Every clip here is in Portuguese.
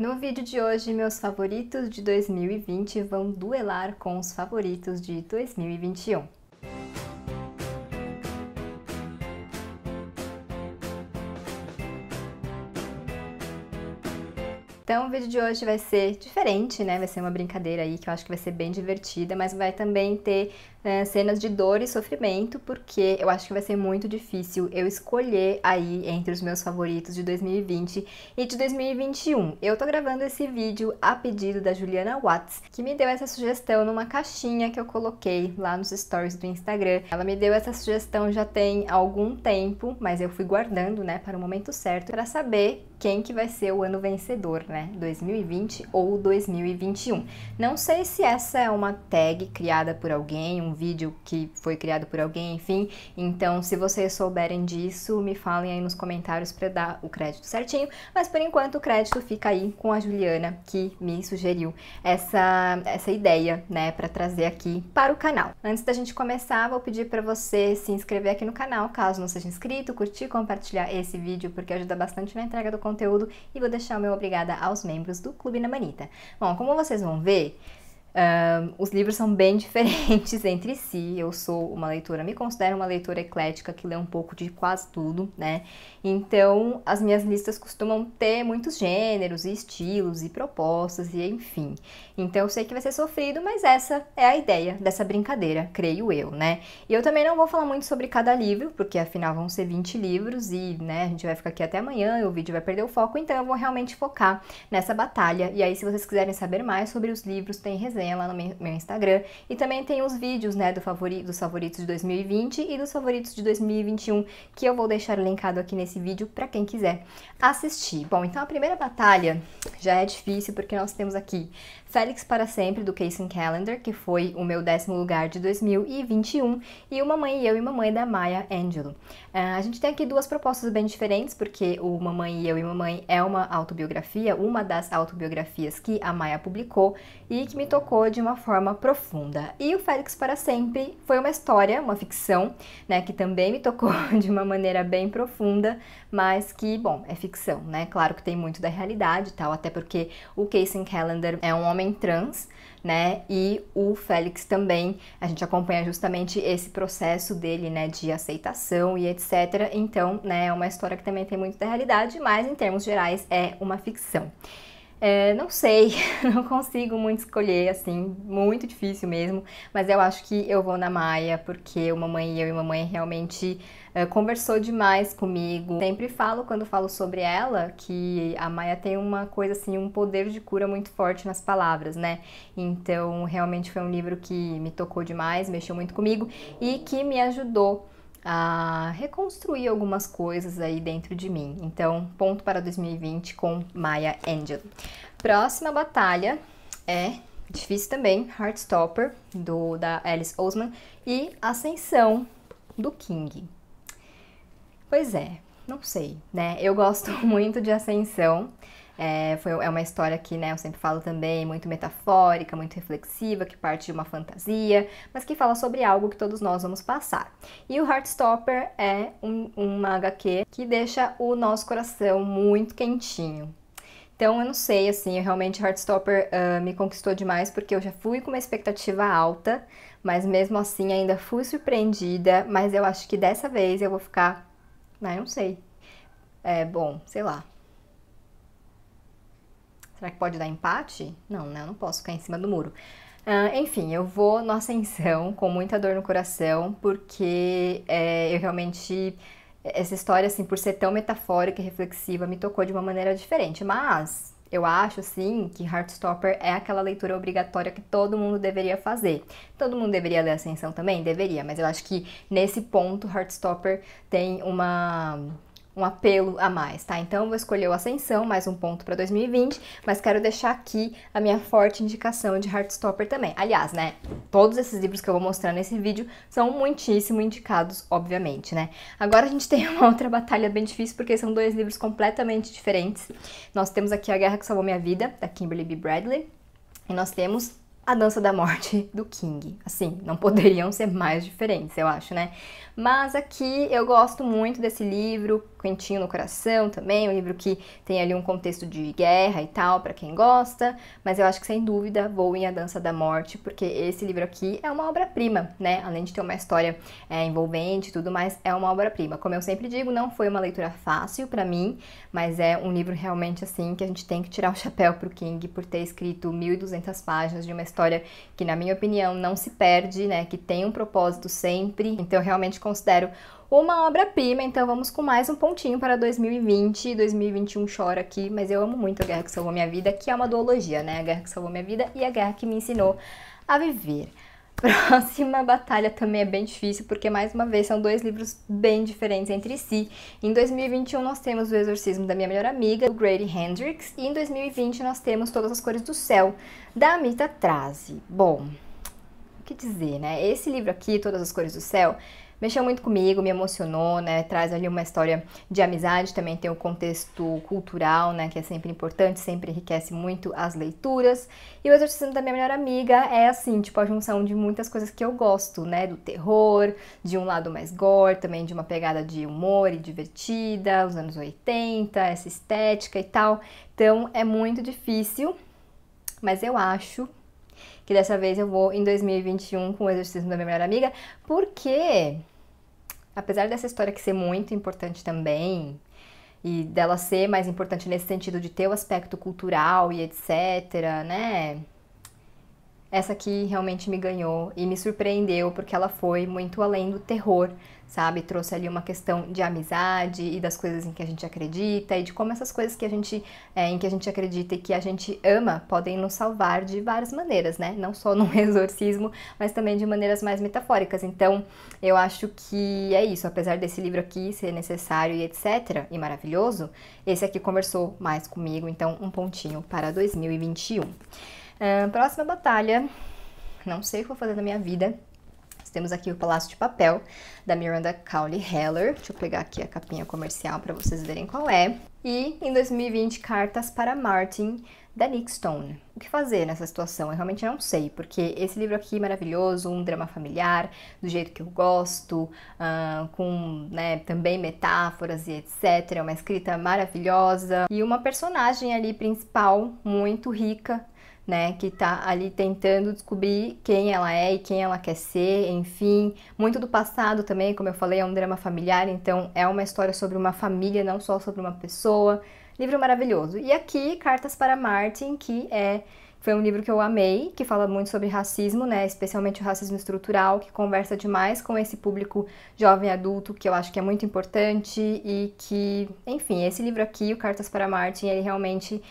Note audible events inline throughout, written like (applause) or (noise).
No vídeo de hoje, meus favoritos de 2020 vão duelar com os favoritos de 2021. Então o vídeo de hoje vai ser diferente, né? Vai ser uma brincadeira aí que eu acho que vai ser bem divertida, mas vai também ter é, cenas de dor e sofrimento, porque eu acho que vai ser muito difícil eu escolher aí entre os meus favoritos de 2020 e de 2021. Eu tô gravando esse vídeo a pedido da Juliana Watts, que me deu essa sugestão numa caixinha que eu coloquei lá nos stories do Instagram. Ela me deu essa sugestão já tem algum tempo, mas eu fui guardando, né, para o momento certo, para saber quem que vai ser o ano vencedor, né? 2020 ou 2021. Não sei se essa é uma tag criada por alguém, um um vídeo que foi criado por alguém, enfim. Então, se vocês souberem disso, me falem aí nos comentários para dar o crédito certinho. Mas por enquanto o crédito fica aí com a Juliana que me sugeriu essa essa ideia, né, para trazer aqui para o canal. Antes da gente começar, vou pedir para você se inscrever aqui no canal, caso não seja inscrito, curtir, compartilhar esse vídeo porque ajuda bastante na entrega do conteúdo e vou deixar o meu obrigada aos membros do Clube na Manita. Bom, como vocês vão ver, os livros são bem (laughs) diferentes entre si. Eu sou uma leitora, me considero uma leitora eclética que lê um pouco de quase tudo, né? Então, as minhas listas costumam ter muitos gêneros e estilos e propostas e enfim. Então, eu sei que vai ser sofrido, mas essa é a ideia dessa brincadeira, creio eu, né? E eu também não vou falar muito sobre cada livro, porque afinal vão ser 20 livros e, né, a gente vai ficar aqui até amanhã e o vídeo vai perder o foco, então eu vou realmente focar nessa batalha. E aí, se vocês quiserem saber mais sobre os livros, tem reserva resenha lá no meu Instagram. E também tem os vídeos, né, do favori, dos favoritos de 2020 e dos favoritos de 2021, que eu vou deixar linkado aqui nesse vídeo para quem quiser assistir. Bom, então a primeira batalha já é difícil porque nós temos aqui Félix para Sempre, do Casey Calendar, que foi o meu décimo lugar de 2021, e o Mamãe e Eu e Mamãe da Maya Angelou. Uh, a gente tem aqui duas propostas bem diferentes, porque o Mamãe e Eu e Mamãe é uma autobiografia, uma das autobiografias que a Maya publicou e que me tocou tocou de uma forma profunda. E o Félix para sempre foi uma história, uma ficção, né, que também me tocou (laughs) de uma maneira bem profunda, mas que, bom, é ficção, né? Claro que tem muito da realidade, tal, até porque o Casey Callender é um homem trans, né? E o Félix também, a gente acompanha justamente esse processo dele, né, de aceitação e etc. Então, né, é uma história que também tem muito da realidade, mas em termos gerais é uma ficção. É, não sei, (laughs) não consigo muito escolher, assim, muito difícil mesmo, mas eu acho que eu vou na Maia, porque o Mamãe e Eu e Mamãe realmente é, conversou demais comigo. Sempre falo, quando falo sobre ela, que a Maia tem uma coisa assim, um poder de cura muito forte nas palavras, né? Então, realmente foi um livro que me tocou demais, mexeu muito comigo e que me ajudou a reconstruir algumas coisas aí dentro de mim. Então, ponto para 2020 com Maya Angel. Próxima batalha é difícil também, Heartstopper do da Alice Osman e Ascensão do King. Pois é, não sei, né? Eu gosto (laughs) muito de Ascensão. É, foi, é uma história que, né, eu sempre falo também, muito metafórica, muito reflexiva, que parte de uma fantasia, mas que fala sobre algo que todos nós vamos passar. E o Heartstopper é um, uma HQ que deixa o nosso coração muito quentinho, então, eu não sei, assim, realmente Heartstopper uh, me conquistou demais, porque eu já fui com uma expectativa alta, mas mesmo assim ainda fui surpreendida, mas eu acho que dessa vez eu vou ficar, né, não sei. É, bom, sei lá, Será que pode dar empate? Não, né? Eu não posso ficar em cima do muro. Uh, enfim, eu vou no Ascensão com muita dor no coração, porque é, eu realmente. Essa história, assim, por ser tão metafórica e reflexiva, me tocou de uma maneira diferente. Mas eu acho, sim, que Heartstopper é aquela leitura obrigatória que todo mundo deveria fazer. Todo mundo deveria ler Ascensão também? Deveria, mas eu acho que nesse ponto, Heartstopper tem uma um apelo a mais, tá? Então eu vou escolher o Ascensão, mais um ponto para 2020, mas quero deixar aqui a minha forte indicação de Heartstopper também. Aliás, né, todos esses livros que eu vou mostrar nesse vídeo são muitíssimo indicados, obviamente, né? Agora a gente tem uma outra batalha bem difícil, porque são dois livros completamente diferentes. Nós temos aqui A Guerra que Salvou Minha Vida, da Kimberly B. Bradley, e nós temos a Dança da Morte do King. Assim, não poderiam ser mais diferentes, eu acho, né? Mas aqui eu gosto muito desse livro Quentinho no Coração também, um livro que tem ali um contexto de guerra e tal, para quem gosta, mas eu acho que sem dúvida vou em a Dança da Morte, porque esse livro aqui é uma obra-prima, né? Além de ter uma história é, envolvente e tudo mais, é uma obra-prima. Como eu sempre digo, não foi uma leitura fácil para mim, mas é um livro realmente assim que a gente tem que tirar o chapéu pro King por ter escrito 1.200 páginas de uma história que, na minha opinião, não se perde, né? Que tem um propósito sempre, então eu realmente considero uma obra-prima, então vamos com mais um pontinho para 2020. 2021 chora aqui, mas eu amo muito a Guerra que Salvou Minha Vida, que é uma duologia, né? A Guerra que Salvou Minha Vida e a Guerra que me ensinou a viver. (laughs) Próxima batalha também é bem difícil, porque mais uma vez são dois livros bem diferentes entre si. Em 2021 nós temos O Exorcismo da Minha Melhor Amiga, do Grady Hendrix, e em 2020 nós temos Todas as Cores do Céu, da Amita Traze. Bom, o que dizer, né? Esse livro aqui, Todas as Cores do Céu, mexeu muito comigo, me emocionou, né? Traz ali uma história de amizade, também tem o contexto cultural, né? Que é sempre importante, sempre enriquece muito as leituras. E o Exorcismo da Minha Melhor Amiga é assim, tipo, a junção de muitas coisas que eu gosto, né? Do terror, de um lado mais gore, também de uma pegada de humor e divertida, os anos 80, essa estética e tal. Então é muito difícil, mas eu acho que dessa vez eu vou em 2021 com o exercício da minha melhor amiga, porque apesar dessa história que ser muito importante também, e dela ser mais importante nesse sentido de ter o aspecto cultural e etc, né? essa aqui realmente me ganhou e me surpreendeu porque ela foi muito além do terror, sabe? Trouxe ali uma questão de amizade e das coisas em que a gente acredita e de como essas coisas que a gente, é, em que a gente acredita e que a gente ama podem nos salvar de várias maneiras, né? Não só (laughs) num exorcismo, mas também de maneiras mais metafóricas. Então, eu acho que é isso. Apesar desse livro aqui ser necessário e etc. e maravilhoso, esse aqui conversou mais comigo. Então, um pontinho para 2021. É, próxima batalha, não sei o que vou fazer na minha vida. temos aqui o Palácio de Papel, da Miranda Cowley Heller. Deixa eu pegar aqui a capinha comercial para vocês verem qual é. E, em 2020, Cartas para Martin, da Nick Stone. O que fazer nessa situação? Eu realmente não sei, porque esse livro aqui é maravilhoso, um drama familiar, do jeito que eu gosto, uh, com né, também metáforas e etc. Uma escrita maravilhosa e uma personagem ali principal muito rica né, que está ali tentando descobrir quem ela é e quem ela quer ser, enfim, muito do passado também, como eu falei, é um drama familiar, então é uma história sobre uma família, não só sobre uma pessoa. Livro maravilhoso. E aqui, Cartas para Martin, que é foi um livro que eu amei, que fala muito sobre racismo, né, especialmente o racismo estrutural, que conversa demais com esse público jovem adulto, que eu acho que é muito importante e que, enfim, esse livro aqui, o Cartas para Martin, ele realmente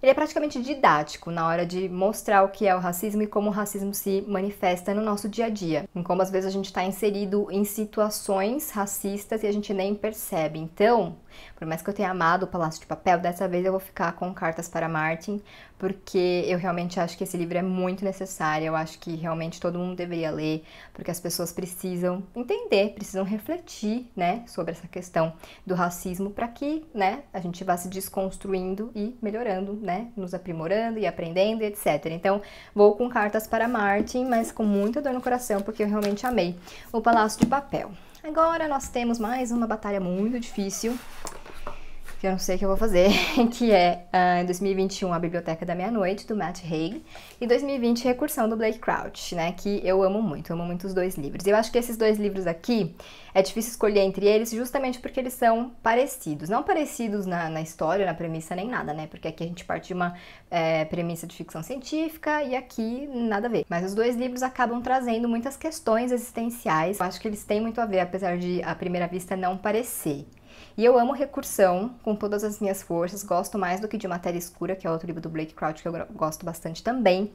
ele é praticamente didático na hora de mostrar o que é o racismo e como o racismo se manifesta no nosso dia a dia, em como às vezes a gente está inserido em situações racistas e a gente nem percebe. Então, por mais que eu tenha amado o Palácio de Papel, dessa vez eu vou ficar com Cartas para Martin, porque eu realmente acho que esse livro é muito necessário, eu acho que realmente todo mundo deveria ler, porque as pessoas precisam entender, precisam refletir, né, sobre essa questão do racismo para que, né, a gente vá se desconstruindo e melhorando, né, nos aprimorando e aprendendo, etc. Então, vou com Cartas para Martin, mas com muita dor no coração, porque eu realmente amei o Palácio de Papel. Agora nós temos mais uma batalha muito difícil que eu não sei o que eu vou fazer, (laughs) que é ah, em 2021 A Biblioteca da Meia-Noite, do Matt Haig, e 2020 Recursão, do Blake Crouch, né? Que eu amo muito, amo muito os dois livros. Eu acho que esses dois livros aqui é difícil escolher entre eles justamente porque eles são parecidos. Não parecidos na, na história, na premissa, nem nada, né? Porque aqui a gente parte de uma é, premissa de ficção científica e aqui nada a ver. Mas os dois livros acabam trazendo muitas questões existenciais. Eu acho que eles têm muito a ver, apesar de à primeira vista não parecer. E eu amo recursão com todas as minhas forças, gosto mais do que de Matéria Escura, que é outro livro do Blake Crouch que eu gosto bastante também.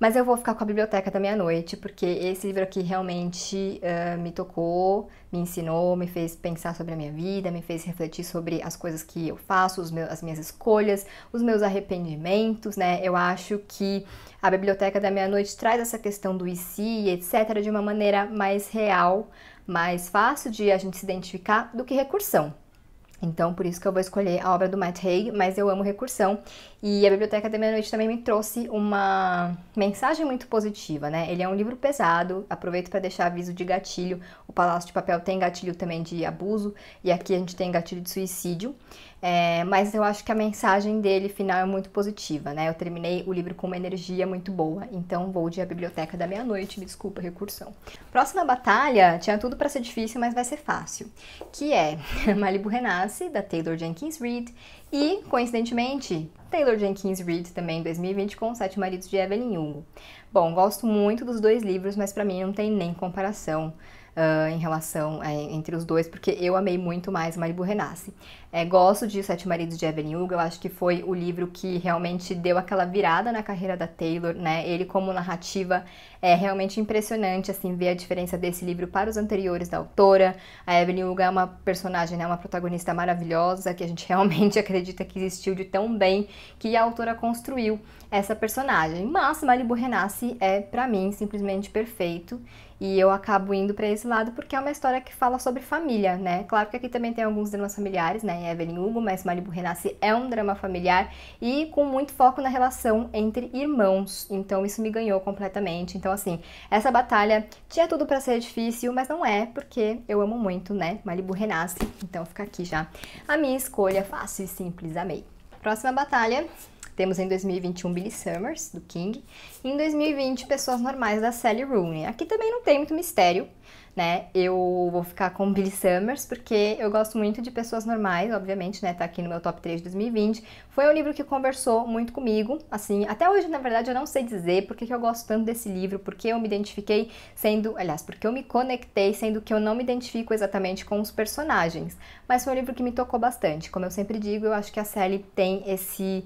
Mas eu vou ficar com a biblioteca da meia-noite, porque esse livro aqui realmente uh, me tocou, me ensinou, me fez pensar sobre a minha vida, me fez refletir sobre as coisas que eu faço, meus, as minhas escolhas, os meus arrependimentos, né? Eu acho que a biblioteca da meia-noite traz essa questão do e etc., de uma maneira mais real mais fácil de a gente se identificar do que recursão. Então, por isso que eu vou escolher a obra do Matt Haig, mas eu amo recursão. E a Biblioteca da Meia-Noite também me trouxe uma mensagem muito positiva, né? Ele é um livro pesado, aproveito para deixar aviso de gatilho. O Palácio de Papel tem gatilho também de abuso, e aqui a gente tem gatilho de suicídio. É, mas eu acho que a mensagem dele final é muito positiva, né? Eu terminei o livro com uma energia muito boa, então vou de A Biblioteca da Meia-Noite, me desculpa, recursão. Próxima batalha, tinha tudo para ser difícil, mas vai ser fácil, que é (laughs) Malibu Renaz da Taylor Jenkins Reid, e, coincidentemente, Taylor Jenkins Reid também em 2020 com Sete Maridos de Evelyn Hugo. Bom, gosto muito dos dois livros, mas para mim não tem nem comparação uh, em relação é, entre os dois, porque eu amei muito mais Maribu Renasce. É, gosto de Sete Maridos de Evelyn Hugo, eu acho que foi o livro que realmente deu aquela virada na carreira da Taylor, né? Ele como narrativa é realmente impressionante, assim, ver a diferença desse livro para os anteriores da autora. A Evelyn Hugo é uma personagem, né, uma protagonista maravilhosa, que a gente (laughs) realmente acredita que existiu de tão bem que a autora construiu essa personagem. Mas Malibu Renasce é, para mim, simplesmente perfeito. E eu acabo indo para esse lado porque é uma história que fala sobre família, né? Claro que aqui também tem alguns dramas familiares, né? Evelyn Hugo, mas Malibu Renasce é um drama familiar e com muito foco na relação entre irmãos. Então isso me ganhou completamente. Então assim, essa batalha tinha tudo para ser difícil, mas não é, porque eu amo muito, né? Malibu Renasce. Então fica aqui já a minha escolha fácil e simples, amei. Próxima batalha temos em 2021 Billy Summers, do King, e em 2020 Pessoas Normais, da Sally Rooney. Aqui também não tem muito mistério, né? Eu vou ficar com Billy Summers, porque eu gosto muito de Pessoas Normais, obviamente, né? Tá aqui no meu top 3 de 2020. Foi um livro que conversou muito comigo, assim, até hoje, na verdade, eu não sei dizer porque que eu gosto tanto desse livro, porque eu me identifiquei sendo, aliás, porque eu me conectei sendo que eu não me identifico exatamente com os personagens, mas foi um livro que me tocou bastante. Como eu sempre digo, eu acho que a Sally tem esse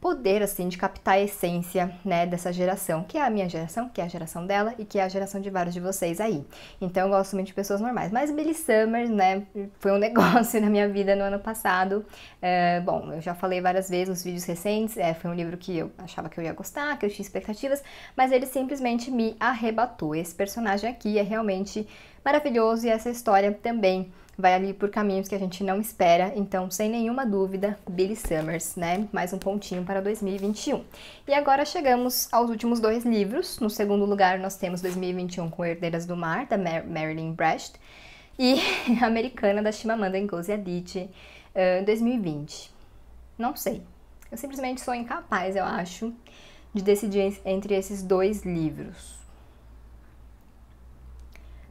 poder assim de captar a essência, né, dessa geração, que é a minha geração, que é a geração dela e que é a geração de vários de vocês aí. Então eu gosto muito de pessoas normais, mas Billy Summers, né, foi um (laughs) negócio na minha vida no ano passado. É, bom, eu já falei várias vezes nos vídeos recentes, é, foi um livro que eu achava que eu ia gostar, que eu tinha expectativas, mas ele simplesmente me arrebatou. Esse personagem aqui é realmente maravilhoso e essa história também vai ali por caminhos que a gente não espera, então sem nenhuma dúvida, Billy Summers, né? Mais um pontinho para 2021. E agora chegamos aos últimos dois livros. No segundo lugar, nós temos 2021 com Herdeiras do Mar, da Marilyn Brecht, e (laughs) Americana da Chimamanda Ngozi Adichie, eh, em uh, 2020. Não sei. Eu simplesmente sou incapaz, eu acho, de decidir entre esses dois livros.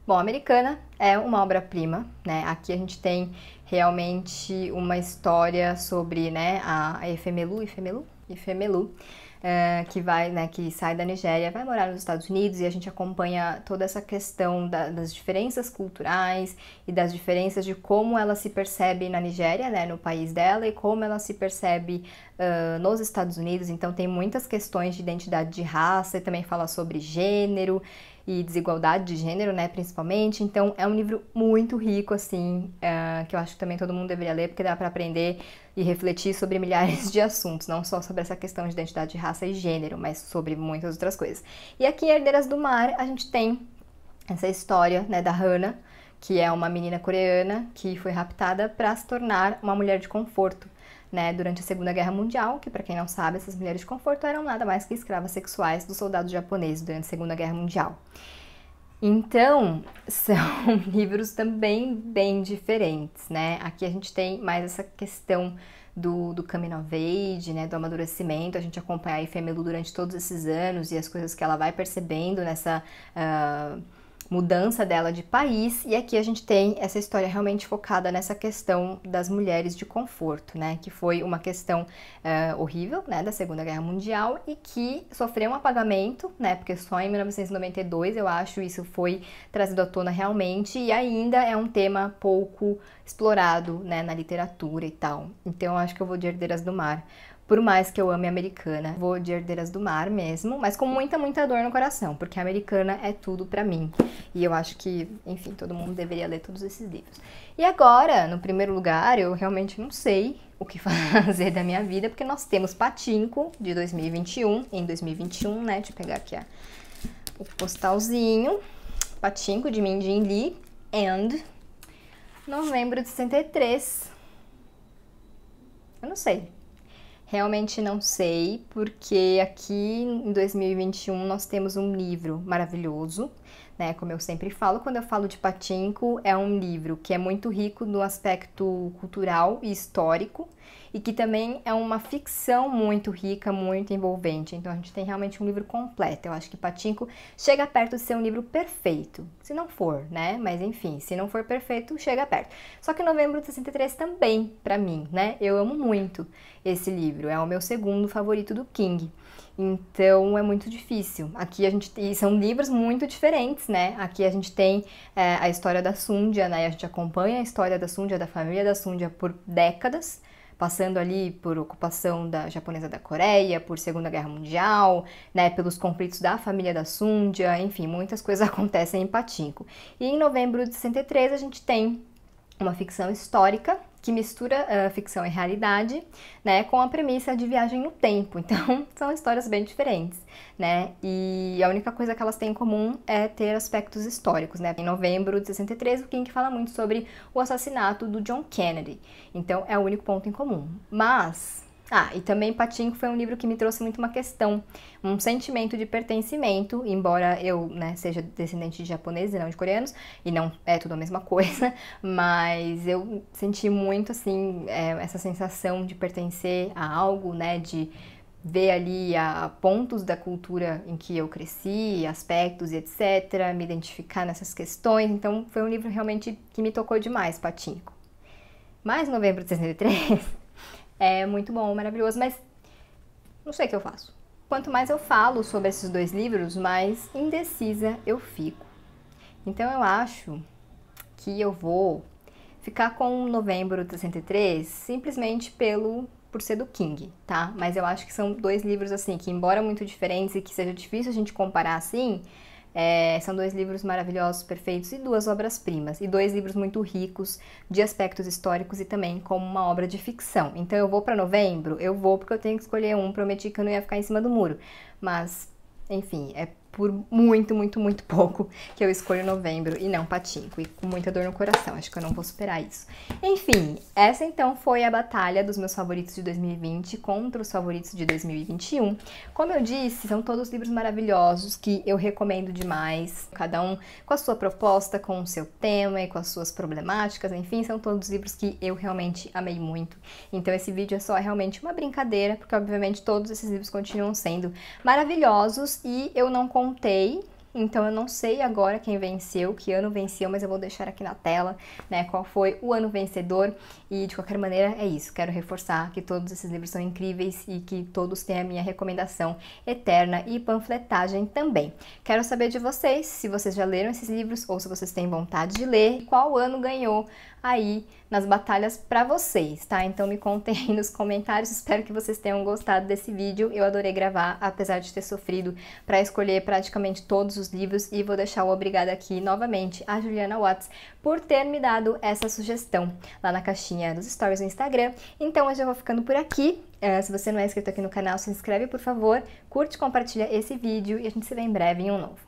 Bom, Americana é uma obra-prima, né? Aqui a gente tem realmente uma história sobre, né, a Efemelu, Efemelu, Efemelu, é, que vai, né, que sai da Nigéria, vai morar nos Estados Unidos e a gente acompanha toda essa questão da, das diferenças culturais e das diferenças de como ela se percebe na Nigéria, né, no país dela e como ela se percebe uh, nos Estados Unidos. Então tem muitas questões de identidade de raça e também fala sobre gênero e desigualdade de gênero, né, principalmente. Então é um livro muito rico, assim, uh, que eu acho que também todo mundo deveria ler, porque dá para aprender e refletir sobre (laughs) milhares de assuntos, não só sobre essa questão de identidade de raça e gênero, mas sobre muitas outras coisas. E aqui em Herdeiras do Mar a gente tem essa história, né, da Hannah, que é uma menina coreana que foi raptada para se tornar uma mulher de conforto né, durante a Segunda Guerra Mundial, que para quem não sabe, essas mulheres de conforto eram nada mais que escravas sexuais dos soldados japoneses durante a Segunda Guerra Mundial. Então, (laughs) são livros também bem diferentes, né? Aqui a gente tem mais essa questão do, do coming of age, né, do amadurecimento, a gente acompanha a Ifemelu durante todos esses anos e as coisas que ela vai percebendo nessa uh, mudança dela de país, e aqui a gente tem essa história realmente focada nessa questão das mulheres de conforto, né? Que foi uma questão uh, horrível, né, da Segunda Guerra Mundial e que sofreu um apagamento, né? Porque só em 1992 eu acho isso foi trazido à tona realmente e ainda é um tema pouco explorado, né, na literatura e tal. Então eu acho que eu vou de Herdeiras do Mar por mais que eu ame americana, vou de Herdeiras do Mar mesmo, mas com muita, muita dor no coração, porque americana é tudo para mim. E eu acho que, enfim, todo mundo deveria ler todos esses livros. E agora, no primeiro lugar, eu realmente não sei o que (laughs) fazer da minha vida, porque nós temos Patinco de 2021, em 2021, né? Deixa eu pegar aqui a, o postalzinho. Patinco de Mindy Lee and novembro de 63. Eu não sei. Realmente não sei, porque aqui em 2021 nós temos um livro maravilhoso né? Como eu sempre falo, quando eu falo de Patinco, é um livro que é muito rico no aspecto cultural e histórico e que também é uma ficção muito rica, muito envolvente. Então a gente tem realmente um livro completo. Eu acho que Patinco chega perto de ser um livro perfeito, se não for, né? Mas enfim, se não for perfeito, chega perto. Só que Novembro de 63 também, para mim, né? Eu amo muito esse livro. É o meu segundo favorito do King. Então é muito difícil. Aqui a gente e são livros muito diferentes, né? Aqui a gente tem é, a história da Sundia, né? A gente acompanha a história da Sundia, da família da Sundia por décadas, passando ali por ocupação da japonesa da Coreia, por Segunda Guerra Mundial, né? Pelos conflitos da família da Sundia, enfim, muitas coisas (laughs) acontecem em Patinco. E em novembro de 63 a gente tem uma ficção histórica que mistura uh, ficção e realidade, né, com a premissa de viagem no tempo. (laughs) Então, são histórias bem diferentes, né? E a única coisa que elas têm em comum é ter aspectos históricos, né? Em novembro de 63, o King fala muito sobre o assassinato do John Kennedy. Então, é o único ponto em comum. Mas ah, e também Patinco foi um livro que me trouxe muito uma questão, um sentimento de pertencimento, embora eu né, seja descendente de japoneses e não de coreanos, e não é tudo a mesma (laughs) coisa, mas eu senti muito, assim, é, essa sensação de pertencer a algo, né, de ver ali a, pontos da cultura em que eu cresci, aspectos e etc, me identificar nessas questões, então foi um livro realmente que me tocou demais, Patinco. Mais novembro de 63... É muito bom, maravilhoso, mas não sei o que eu faço. Quanto mais eu falo sobre esses dois livros, mais indecisa eu fico. Então eu acho que eu vou ficar com Novembro 63 simplesmente pelo por ser do King, tá? Mas eu acho que são dois livros assim que embora muito diferentes e que seja difícil a gente comparar assim, é, são dois livros maravilhosos, perfeitos e duas obras-primas. E dois livros muito ricos de aspectos históricos e também como uma obra de ficção. Então eu vou para novembro? Eu vou porque eu tenho que escolher um. Prometi que eu não ia ficar em cima do muro. Mas, enfim, é por muito, muito, muito pouco que eu escolho novembro e não patinco, e com muita dor no coração, acho que eu não vou superar isso. Enfim, essa então foi a batalha dos meus favoritos de 2020 contra os favoritos de 2021. Como eu disse, são todos livros maravilhosos que eu recomendo demais, cada um com a sua proposta, com o seu tema e com as suas problemáticas, enfim, são todos livros que eu realmente amei muito. Então esse vídeo é só realmente uma brincadeira, porque obviamente todos esses livros continuam sendo maravilhosos e eu não conto contei, então eu não sei agora quem venceu, que ano venceu, mas eu vou deixar aqui na tela, né, qual foi o ano vencedor. E de qualquer maneira é isso. Quero reforçar que todos esses livros são incríveis e que todos têm a minha recomendação eterna e panfletagem também. Quero saber de vocês se vocês já leram esses livros ou se vocês têm vontade de ler, qual ano ganhou aí nas batalhas para vocês, tá? Então me contem aí nos comentários. Espero que vocês tenham gostado desse vídeo. Eu adorei gravar, apesar de ter sofrido para escolher praticamente todos os livros e vou deixar o obrigado aqui novamente a Juliana Watts por ter me dado essa sugestão lá na caixinha dos stories do Instagram. Então hoje eu vou ficando por aqui. Eh, se você não é inscrito aqui no canal, se inscreve por favor, curte, compartilha esse vídeo e a gente se vê em breve em um novo.